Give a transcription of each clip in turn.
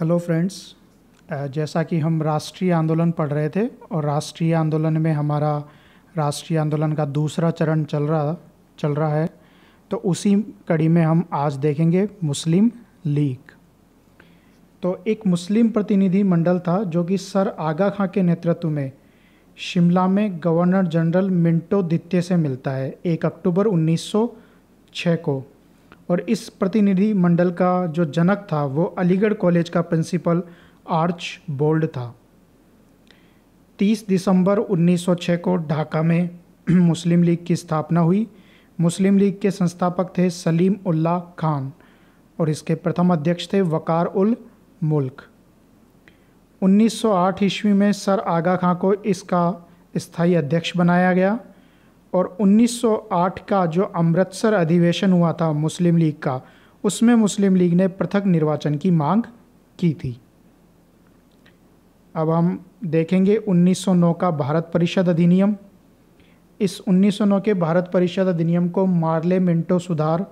hello friends uh, जैसा कि हम राष्ट्रीय आंदोलन पढ़ रहे थे और राष्ट्रीय आंदोलन में हमारा राष्ट्रीय आंदोलन का दूसरा चरण चल रहा चल रहा है तो उसी कड़ी में हम आज देखेंगे मुस्लिम लीग तो एक मुस्लिम प्रतिनिधि मंडल था जो कि सर आगा खां के नेतृत्व में शिमला में गवर्नर जनरल मिंटो दित्य से मिलता है एक अक्टूबर 1906 को और इस प्रतिनिधि मंडल का जो जनक था वो अलीगढ़ कॉलेज का प्रिंसिपल आर्च बोल्ड था 30 दिसंबर 1906 को ढाका में मुस्लिम लीग की स्थापना हुई मुस्लिम लीग के संस्थापक थे सलीम उल्ला खान और इसके प्रथम अध्यक्ष थे वकार उल मुल्क 1908 ईस्वी में सर आगा खां को इसका स्थायी अध्यक्ष बनाया गया और 1908 का जो अमृतसर अधिवेशन हुआ था मुस्लिम लीग का उसमें मुस्लिम लीग ने पृथक निर्वाचन की मांग की थी अब हम देखेंगे 1909 का भारत परिषद अधिनियम इस 1909 के भारत परिषद अधिनियम को मार्ले मिंटो सुधार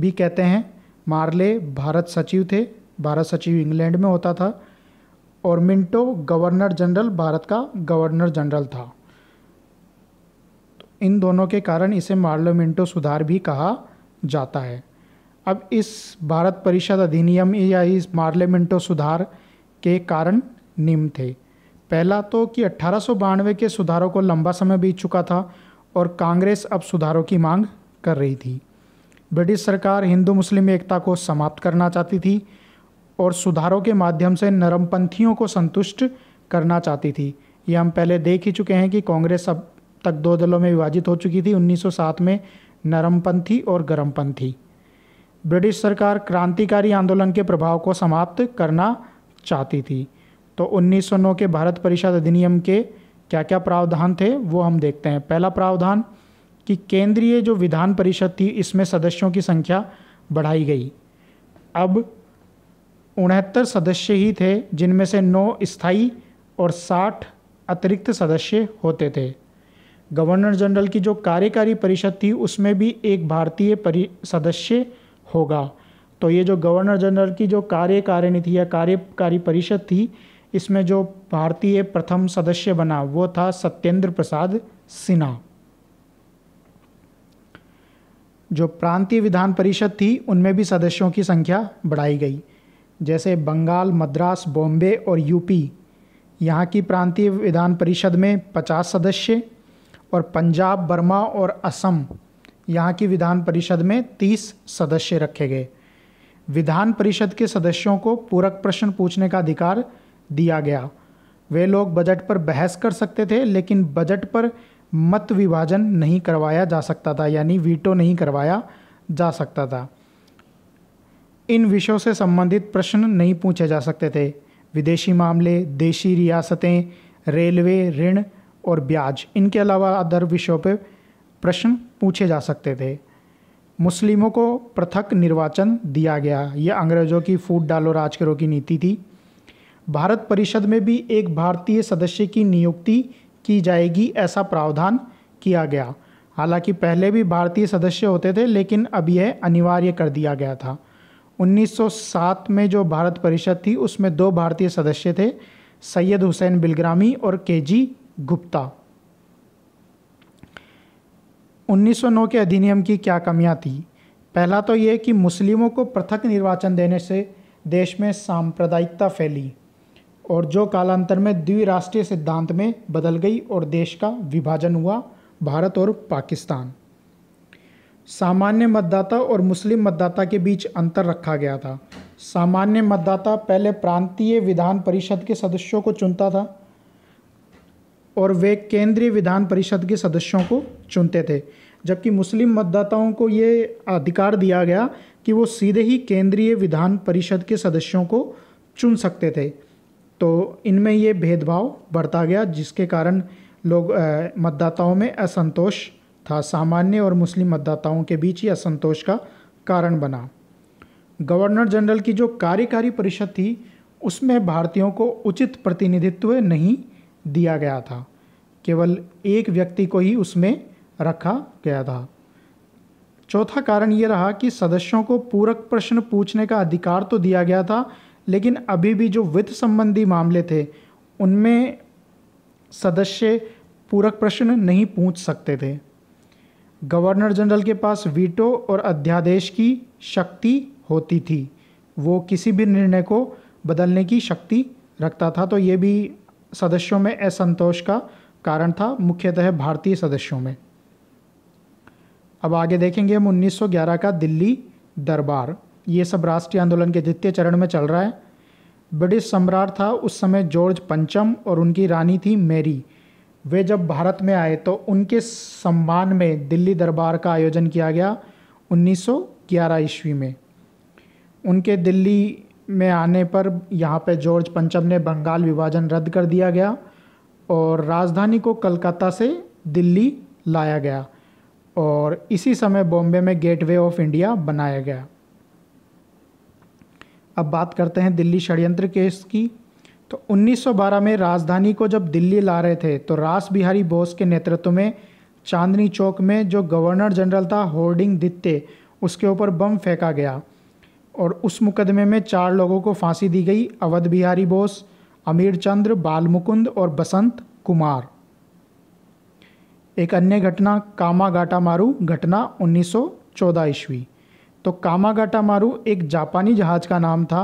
भी कहते हैं मार्ले भारत सचिव थे भारत सचिव इंग्लैंड में होता था और मिंटो गवर्नर जनरल भारत का गवर्नर जनरल था इन दोनों के कारण इसे मार्लोमेंटो सुधार भी कहा जाता है अब इस भारत परिषद अधिनियम या इस मार्लियामेंटो सुधार के कारण निम्न थे पहला तो कि अट्ठारह के सुधारों को लंबा समय बीत चुका था और कांग्रेस अब सुधारों की मांग कर रही थी ब्रिटिश सरकार हिंदू मुस्लिम एकता को समाप्त करना चाहती थी और सुधारों के माध्यम से नरमपंथियों को संतुष्ट करना चाहती थी ये हम पहले देख ही चुके हैं कि कांग्रेस अब तक दो दलों में विभाजित हो चुकी थी 1907 में नरमपंथी और गरमपंथी ब्रिटिश सरकार क्रांतिकारी आंदोलन के प्रभाव को समाप्त करना चाहती थी तो 1909 के भारत परिषद अधिनियम के क्या क्या प्रावधान थे वो हम देखते हैं पहला प्रावधान कि केंद्रीय जो विधान परिषद थी इसमें सदस्यों की संख्या बढ़ाई गई अब उनहत्तर सदस्य ही थे जिनमें से नौ स्थायी और साठ अतिरिक्त सदस्य होते थे गवर्नर जनरल की जो कार्यकारी परिषद थी उसमें भी एक भारतीय परि सदस्य होगा तो ये जो गवर्नर जनरल की जो कार्यकारिणी थी या कार्यकारी परिषद थी इसमें जो भारतीय प्रथम सदस्य बना वो था सत्येंद्र प्रसाद सिन्हा जो प्रांतीय विधान परिषद थी उनमें भी सदस्यों की संख्या बढ़ाई गई जैसे बंगाल मद्रास बॉम्बे और यूपी यहाँ की प्रांतीय विधान परिषद में 50 सदस्य और पंजाब बर्मा और असम यहाँ की विधान परिषद में तीस सदस्य रखे गए विधान परिषद के सदस्यों को पूरक प्रश्न पूछने का अधिकार दिया गया वे लोग बजट पर बहस कर सकते थे लेकिन बजट पर मत विभाजन नहीं करवाया जा सकता था यानी वीटो नहीं करवाया जा सकता था इन विषयों से संबंधित प्रश्न नहीं पूछे जा सकते थे विदेशी मामले देशी रियासतें रेलवे ऋण और ब्याज इनके अलावा अदर विषयों पर प्रश्न पूछे जा सकते थे मुस्लिमों को पृथक निर्वाचन दिया गया यह अंग्रेज़ों की फूट डालो राज करो की नीति थी भारत परिषद में भी एक भारतीय सदस्य की नियुक्ति की जाएगी ऐसा प्रावधान किया गया हालांकि पहले भी भारतीय सदस्य होते थे लेकिन अब यह अनिवार्य कर दिया गया था 1907 में जो भारत परिषद थी उसमें दो भारतीय सदस्य थे सैयद हुसैन बिलग्रामी और के जी गुप्ता 1909 के अधिनियम की क्या कमियां थी पहला तो ये कि मुस्लिमों को पृथक निर्वाचन देने से देश में सांप्रदायिकता फैली और जो कालांतर में द्विराष्ट्रीय सिद्धांत में बदल गई और देश का विभाजन हुआ भारत और पाकिस्तान सामान्य मतदाता और मुस्लिम मतदाता के बीच अंतर रखा गया था सामान्य मतदाता पहले प्रांतीय विधान परिषद के सदस्यों को चुनता था और वे केंद्रीय विधान परिषद के सदस्यों को चुनते थे जबकि मुस्लिम मतदाताओं को ये अधिकार दिया गया कि वो सीधे ही केंद्रीय विधान परिषद के सदस्यों को चुन सकते थे तो इनमें ये भेदभाव बढ़ता गया जिसके कारण लोग मतदाताओं में असंतोष था सामान्य और मुस्लिम मतदाताओं के बीच ही असंतोष का कारण बना गवर्नर जनरल की जो कार्यकारी परिषद थी उसमें भारतीयों को उचित प्रतिनिधित्व नहीं दिया गया था केवल एक व्यक्ति को ही उसमें रखा गया था चौथा कारण ये रहा कि सदस्यों को पूरक प्रश्न पूछने का अधिकार तो दिया गया था लेकिन अभी भी जो वित्त संबंधी मामले थे उनमें सदस्य पूरक प्रश्न नहीं पूछ सकते थे गवर्नर जनरल के पास वीटो और अध्यादेश की शक्ति होती थी वो किसी भी निर्णय को बदलने की शक्ति रखता था तो ये भी सदस्यों में असंतोष का कारण था मुख्यतः भारतीय सदस्यों में अब आगे देखेंगे हम 1911 का दिल्ली दरबार ये सब राष्ट्रीय आंदोलन के द्वितीय चरण में चल रहा है ब्रिटिश सम्राट था उस समय जॉर्ज पंचम और उनकी रानी थी मेरी वे जब भारत में आए तो उनके सम्मान में दिल्ली दरबार का आयोजन किया गया 1911 ईस्वी में उनके दिल्ली में आने पर यहाँ पर जॉर्ज पंचम ने बंगाल विभाजन रद्द कर दिया गया और राजधानी को कलकत्ता से दिल्ली लाया गया और इसी समय बॉम्बे में गेटवे ऑफ इंडिया बनाया गया अब बात करते हैं दिल्ली षड्यंत्र केस की तो 1912 में राजधानी को जब दिल्ली ला रहे थे तो रास बिहारी बोस के नेतृत्व में चांदनी चौक में जो गवर्नर जनरल था होर्डिंग दित्ते उसके ऊपर बम फेंका गया और उस मुकदमे में चार लोगों को फांसी दी गई अवध बिहारी बोस अमीर चंद्र बालमुकुंद और बसंत कुमार एक अन्य घटना कामागाटा मारू घटना 1914 ईस्वी तो कामागाटा मारू एक जापानी जहाज का नाम था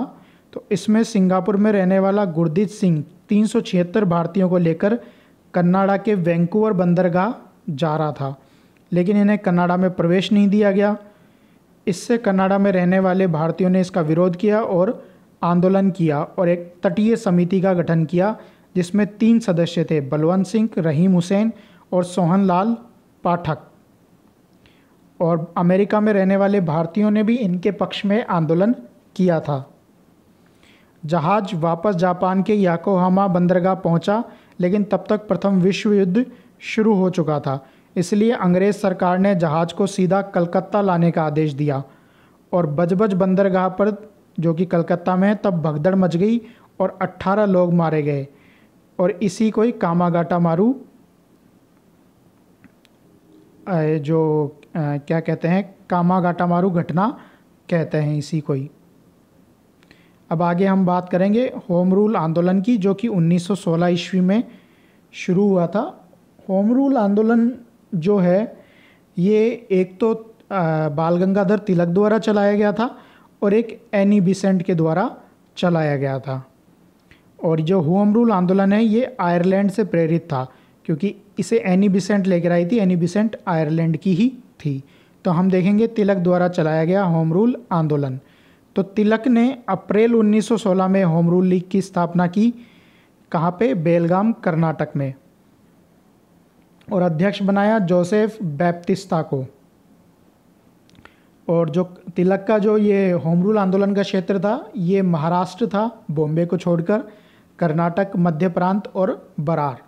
तो इसमें सिंगापुर में रहने वाला गुरदीत सिंह तीन भारतीयों को लेकर कन्नाडा के वैंकूवर बंदरगाह जा रहा था लेकिन इन्हें कन्नाडा में प्रवेश नहीं दिया गया इससे कनाडा में रहने वाले भारतीयों ने इसका विरोध किया और आंदोलन किया और एक तटीय समिति का गठन किया जिसमें तीन सदस्य थे बलवंत सिंह रहीम हुसैन और सोहन लाल पाठक और अमेरिका में रहने वाले भारतीयों ने भी इनके पक्ष में आंदोलन किया था जहाज वापस जापान के याकोहामा बंदरगाह पहुंचा लेकिन तब तक प्रथम विश्व युद्ध शुरू हो चुका था इसलिए अंग्रेज़ सरकार ने जहाज़ को सीधा कलकत्ता लाने का आदेश दिया और बजबज बंदरगाह पर जो कि कलकत्ता में तब भगदड़ मच गई और 18 लोग मारे गए और इसी को ही कामागाटा मारू जो क्या कहते हैं कामागाटा मारू घटना कहते हैं इसी को ही अब आगे हम बात करेंगे होम रूल आंदोलन की जो कि 1916 ईस्वी में शुरू हुआ था होम रूल आंदोलन जो है ये एक तो बाल गंगाधर तिलक द्वारा चलाया गया था और एक एनी बिसेंट के द्वारा चलाया गया था और जो होम रूल आंदोलन है ये आयरलैंड से प्रेरित था क्योंकि इसे एनी बिसेंट लेकर आई थी एनी बिसेंट आयरलैंड की ही थी तो हम देखेंगे तिलक द्वारा चलाया गया होम रूल आंदोलन तो तिलक ने अप्रैल 1916 में होम रूल लीग की स्थापना की कहाँ पे बेलगाम कर्नाटक में और अध्यक्ष बनाया जोसेफ बैप्टिस्ता को और जो तिलक का जो ये होम रूल आंदोलन का क्षेत्र था ये महाराष्ट्र था बॉम्बे को छोड़कर कर्नाटक मध्य प्रांत और बरार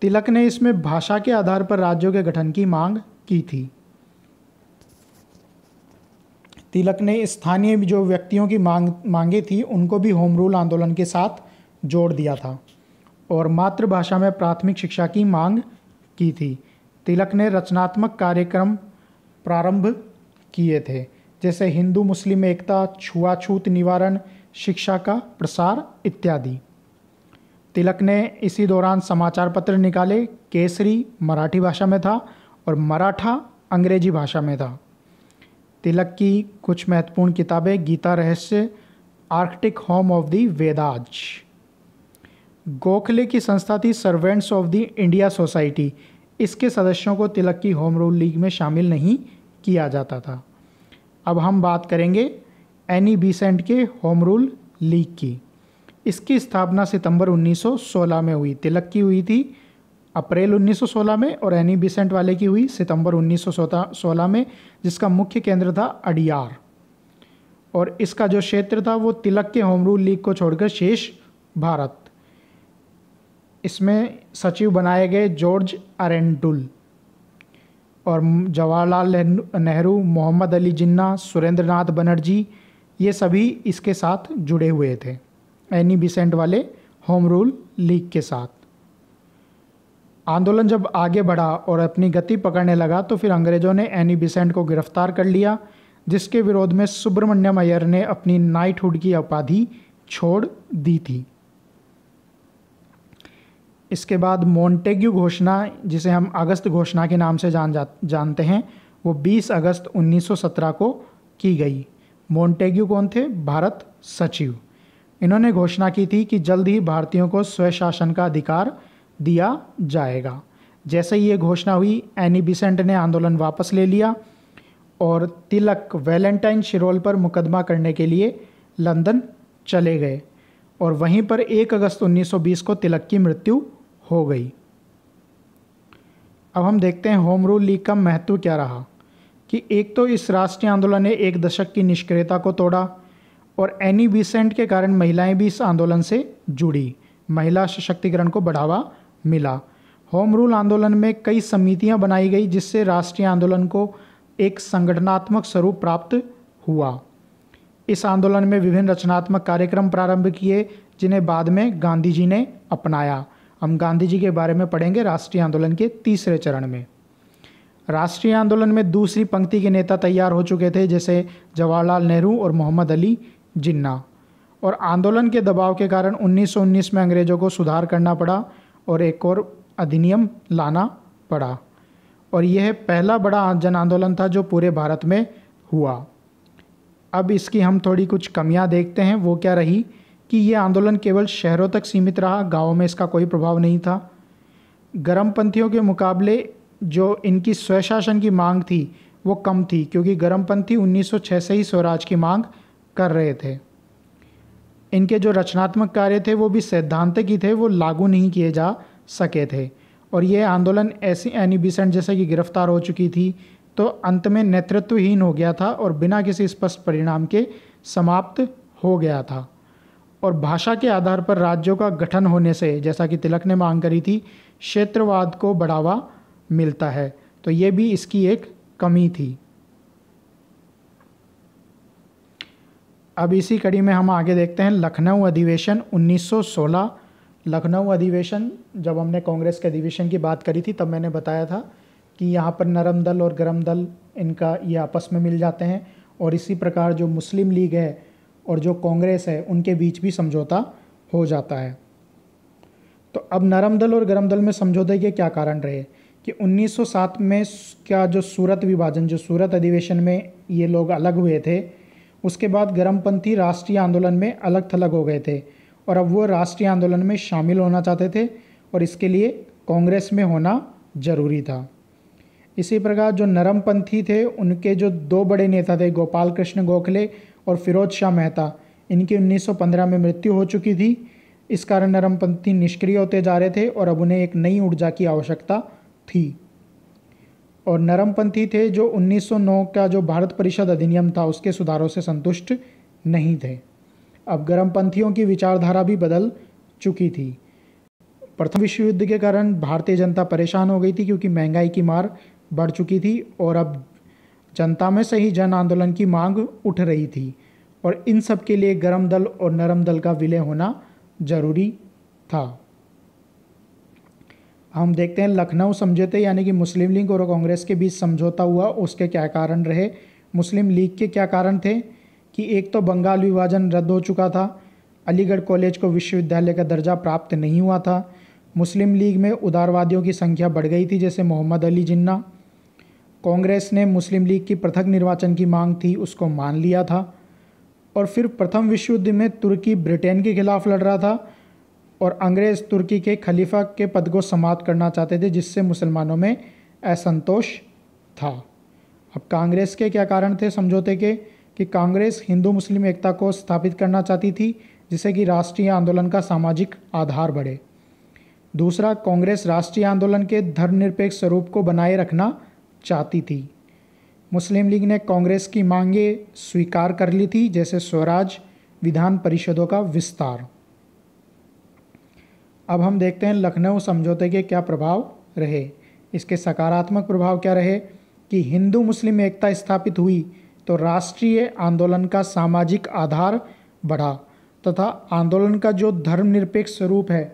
तिलक ने इसमें भाषा के आधार पर राज्यों के गठन की मांग की थी तिलक ने स्थानीय जो व्यक्तियों की मांग मांगे थी उनको भी होम रूल आंदोलन के साथ जोड़ दिया था और मातृभाषा में प्राथमिक शिक्षा की मांग की थी तिलक ने रचनात्मक कार्यक्रम प्रारंभ किए थे जैसे हिंदू मुस्लिम एकता छुआछूत निवारण शिक्षा का प्रसार इत्यादि तिलक ने इसी दौरान समाचार पत्र निकाले केसरी मराठी भाषा में था और मराठा अंग्रेजी भाषा में था तिलक की कुछ महत्वपूर्ण किताबें Gita Rahasya Arctic home of the Vedas Gokhale की संस्था थी Servants of the India Society इसके सदस्यों को तिलक की होम रूल लीग में शामिल नहीं किया जाता था अब हम बात करेंगे एनी बीसेंट के होम रूल लीग की इसकी स्थापना सितंबर 1916 में हुई तिलक की हुई थी अप्रैल 1916 में और एनी बीसेंट वाले की हुई सितंबर 1916 में जिसका मुख्य केंद्र था अडियार और इसका जो क्षेत्र था वो तिलक के होम रूल लीग को छोड़कर शेष भारत इसमें सचिव बनाए गए जॉर्ज अरेंडुल और जवाहरलाल नेहरू मोहम्मद अली जिन्ना सुरेंद्र नाथ बनर्जी ये सभी इसके साथ जुड़े हुए थे एनी बिसेंट वाले होम रूल लीग के साथ आंदोलन जब आगे बढ़ा और अपनी गति पकड़ने लगा तो फिर अंग्रेज़ों ने एनी बिसेंट को गिरफ्तार कर लिया जिसके विरोध में सुब्रमण्यम अय्यर ने अपनी नाइटहुड की उपाधि छोड़ दी थी इसके बाद मोंटेग्यू घोषणा जिसे हम अगस्त घोषणा के नाम से जान जा जानते हैं वो 20 अगस्त 1917 को की गई मोंटेग्यू कौन थे भारत सचिव इन्होंने घोषणा की थी कि जल्द ही भारतीयों को स्वशासन का अधिकार दिया जाएगा जैसे ही ये घोषणा हुई एनी बिसेंट ने आंदोलन वापस ले लिया और तिलक वैलेंटाइन शिरोल पर मुकदमा करने के लिए लंदन चले गए और वहीं पर 1 अगस्त 1920 को तिलक की मृत्यु हो गई अब हम देखते हैं होम रूल लीग का महत्व क्या रहा कि एक तो इस राष्ट्रीय आंदोलन ने एक दशक की निष्क्रियता को तोड़ा और एनी बीसेंट के कारण महिलाएं भी इस आंदोलन से जुड़ी महिला सशक्तिकरण को बढ़ावा मिला होम रूल आंदोलन में कई समितियां बनाई गई जिससे राष्ट्रीय आंदोलन को एक संगठनात्मक स्वरूप प्राप्त हुआ इस आंदोलन में विभिन्न रचनात्मक कार्यक्रम प्रारंभ किए जिन्हें बाद में गांधी जी ने अपनाया हम गांधी जी के बारे में पढ़ेंगे राष्ट्रीय आंदोलन के तीसरे चरण में राष्ट्रीय आंदोलन में दूसरी पंक्ति के नेता तैयार हो चुके थे जैसे जवाहरलाल नेहरू और मोहम्मद अली जिन्ना और आंदोलन के दबाव के कारण 1919 में अंग्रेज़ों को सुधार करना पड़ा और एक और अधिनियम लाना पड़ा और यह पहला बड़ा जन आंदोलन था जो पूरे भारत में हुआ अब इसकी हम थोड़ी कुछ कमियां देखते हैं वो क्या रही कि ये आंदोलन केवल शहरों तक सीमित रहा गाँवों में इसका कोई प्रभाव नहीं था गर्मपंथियों के मुकाबले जो इनकी स्वशासन की मांग थी वो कम थी क्योंकि गर्मपंथी 1906 से ही स्वराज की मांग कर रहे थे इनके जो रचनात्मक कार्य थे वो भी सैद्धांतिक ही थे वो लागू नहीं किए जा सके थे और ये आंदोलन ऐसी एनी बिसेंट जैसे कि गिरफ्तार हो चुकी थी तो अंत में नेतृत्वहीन हो गया था और बिना किसी स्पष्ट परिणाम के समाप्त हो गया था और भाषा के आधार पर राज्यों का गठन होने से जैसा कि तिलक ने मांग करी थी क्षेत्रवाद को बढ़ावा मिलता है तो ये भी इसकी एक कमी थी अब इसी कड़ी में हम आगे देखते हैं लखनऊ अधिवेशन 1916 लखनऊ अधिवेशन जब हमने कांग्रेस के अधिवेशन की बात करी थी तब मैंने बताया था कि यहाँ पर नरम दल और गरम दल इनका ये आपस में मिल जाते हैं और इसी प्रकार जो मुस्लिम लीग है और जो कांग्रेस है उनके बीच भी समझौता हो जाता है तो अब नरम दल और गर्म दल में समझौते के क्या कारण रहे कि 1907 में क्या जो सूरत विभाजन जो सूरत अधिवेशन में ये लोग अलग हुए थे उसके बाद गर्मपंथी राष्ट्रीय आंदोलन में अलग थलग हो गए थे और अब वो राष्ट्रीय आंदोलन में शामिल होना चाहते थे और इसके लिए कांग्रेस में होना जरूरी था इसी प्रकार जो नरमपंथी थे उनके जो दो बड़े नेता थे गोपाल कृष्ण गोखले और फिरोज शाह मेहता इनकी 1915 में मृत्यु हो चुकी थी इस कारण नरमपंथी निष्क्रिय होते जा रहे थे और अब उन्हें एक नई ऊर्जा की आवश्यकता थी और नरमपंथी थे जो 1909 का जो भारत परिषद अधिनियम था उसके सुधारों से संतुष्ट नहीं थे अब गर्मपंथियों की विचारधारा भी बदल चुकी थी प्रथम विश्व युद्ध के कारण भारतीय जनता परेशान हो गई थी क्योंकि महंगाई की मार बढ़ चुकी थी और अब जनता में से ही जन आंदोलन की मांग उठ रही थी और इन सब के लिए गर्म दल और नरम दल का विलय होना जरूरी था हम देखते हैं लखनऊ समझौते यानी कि मुस्लिम लीग और कांग्रेस के बीच समझौता हुआ उसके क्या कारण रहे मुस्लिम लीग के क्या कारण थे कि एक तो बंगाल विभाजन रद्द हो चुका था अलीगढ़ कॉलेज को विश्वविद्यालय का दर्जा प्राप्त नहीं हुआ था मुस्लिम लीग में उदारवादियों की संख्या बढ़ गई थी जैसे मोहम्मद अली जिन्ना कांग्रेस ने मुस्लिम लीग की पृथक निर्वाचन की मांग थी उसको मान लिया था और फिर प्रथम विश्व युद्ध में तुर्की ब्रिटेन के खिलाफ लड़ रहा था और अंग्रेज़ तुर्की के खलीफा के पद को समाप्त करना चाहते थे जिससे मुसलमानों में असंतोष था अब कांग्रेस के क्या कारण थे समझौते के कि कांग्रेस हिंदू मुस्लिम एकता को स्थापित करना चाहती थी जिससे कि राष्ट्रीय आंदोलन का सामाजिक आधार बढ़े दूसरा कांग्रेस राष्ट्रीय आंदोलन के धर्मनिरपेक्ष स्वरूप को बनाए रखना चाहती थी मुस्लिम लीग ने कांग्रेस की मांगें स्वीकार कर ली थी जैसे स्वराज विधान परिषदों का विस्तार अब हम देखते हैं लखनऊ समझौते के क्या प्रभाव रहे इसके सकारात्मक प्रभाव क्या रहे कि हिंदू मुस्लिम एकता स्थापित हुई तो राष्ट्रीय आंदोलन का सामाजिक आधार बढ़ा तथा आंदोलन का जो धर्मनिरपेक्ष स्वरूप है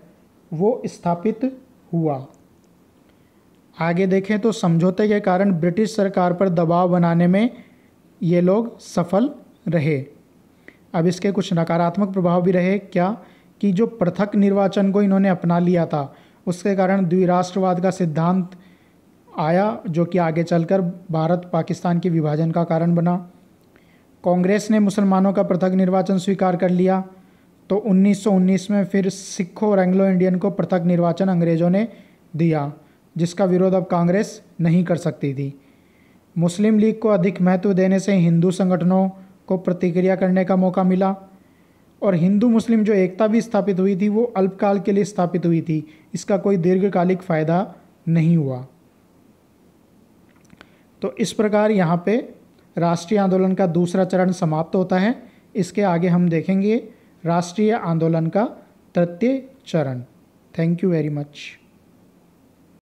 वो स्थापित हुआ आगे देखें तो समझौते के कारण ब्रिटिश सरकार पर दबाव बनाने में ये लोग सफल रहे अब इसके कुछ नकारात्मक प्रभाव भी रहे क्या कि जो पृथक निर्वाचन को इन्होंने अपना लिया था उसके कारण द्विराष्ट्रवाद का सिद्धांत आया जो कि आगे चलकर भारत पाकिस्तान के विभाजन का कारण बना कांग्रेस ने मुसलमानों का पृथक निर्वाचन स्वीकार कर लिया तो 1919 में फिर सिखों और एंग्लो इंडियन को पृथक निर्वाचन अंग्रेज़ों ने दिया जिसका विरोध अब कांग्रेस नहीं कर सकती थी मुस्लिम लीग को अधिक महत्व देने से हिंदू संगठनों को प्रतिक्रिया करने का मौका मिला और हिंदू मुस्लिम जो एकता भी स्थापित हुई थी वो अल्पकाल के लिए स्थापित हुई थी इसका कोई दीर्घकालिक फ़ायदा नहीं हुआ तो इस प्रकार यहाँ पे राष्ट्रीय आंदोलन का दूसरा चरण समाप्त होता है इसके आगे हम देखेंगे राष्ट्रीय आंदोलन का तृतीय चरण थैंक यू वेरी मच